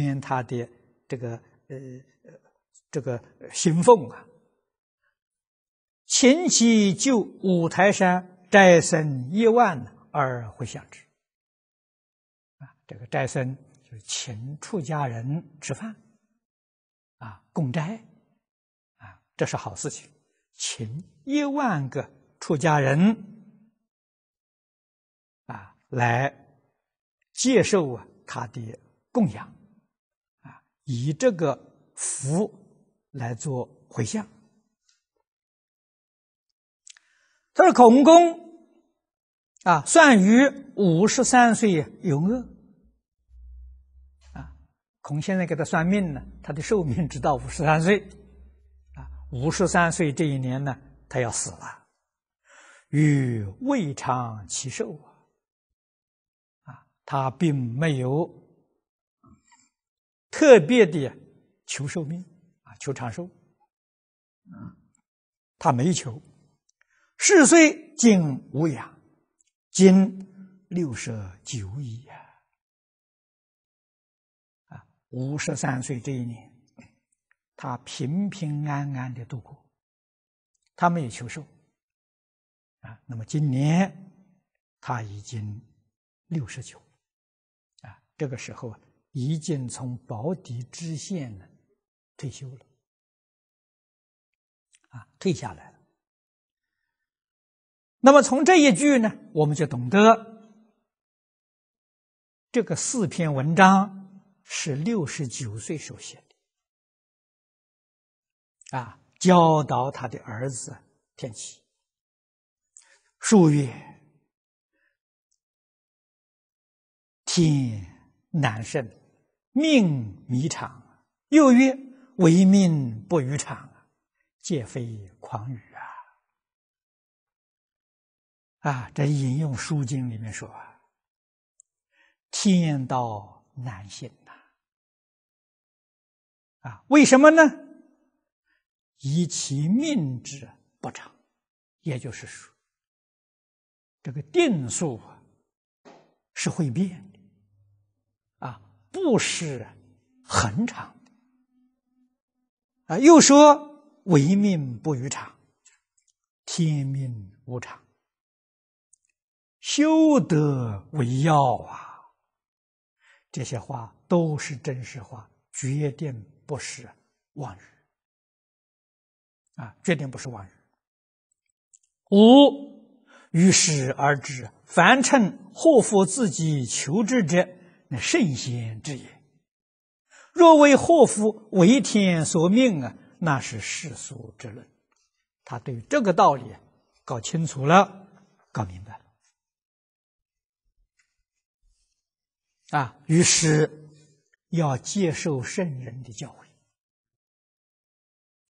宣他的这个呃呃这个信奉啊，前期就五台山斋僧一万而回向之，啊，这个斋僧就是请出家人吃饭，啊，供斋，啊，这是好事情，请一万个出家人，啊，来接受啊他的供养。以这个福来做回向。他说：“孔公啊，算于五十三岁有厄啊，孔先生给他算命呢，他的寿命直到五十三岁啊，五十三岁这一年呢，他要死了，与未尝其寿啊，啊，他并没有。”特别的求寿命啊，求长寿啊，他没求。十岁今无涯，今六十九矣呀。啊，五十三岁这一年，他平平安安的度过，他没有求寿。啊，那么今年他已经六十九，啊，这个时候。啊。已经从保底知县呢退休了，啊，退下来了。那么从这一句呢，我们就懂得这个四篇文章是六十九岁候写的，啊，教导他的儿子天启，数月天难胜。命弥长，又曰“唯命不于场，皆非狂语啊！啊，这引用《书经》里面说：“天道难信呐！”啊，为什么呢？以其命之不长，也就是说，这个定数是会变。不是恒常，啊！又说“唯命不与常，天命无常，修德为要啊！”这些话都是真实话，绝对不是妄语啊！绝对不是妄语。五遇事而知，凡称祸福自己求之者。那圣贤之言，若为祸福为天所命啊，那是世俗之论。他对这个道理搞清楚了，搞明白了，啊，于是要接受圣人的教诲。